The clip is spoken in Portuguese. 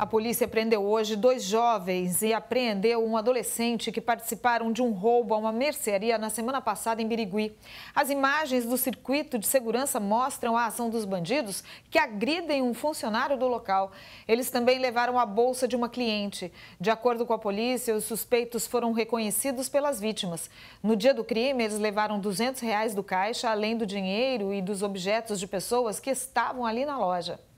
A polícia prendeu hoje dois jovens e apreendeu um adolescente que participaram de um roubo a uma mercearia na semana passada em Birigui. As imagens do circuito de segurança mostram a ação dos bandidos que agridem um funcionário do local. Eles também levaram a bolsa de uma cliente. De acordo com a polícia, os suspeitos foram reconhecidos pelas vítimas. No dia do crime, eles levaram 200 reais do caixa, além do dinheiro e dos objetos de pessoas que estavam ali na loja.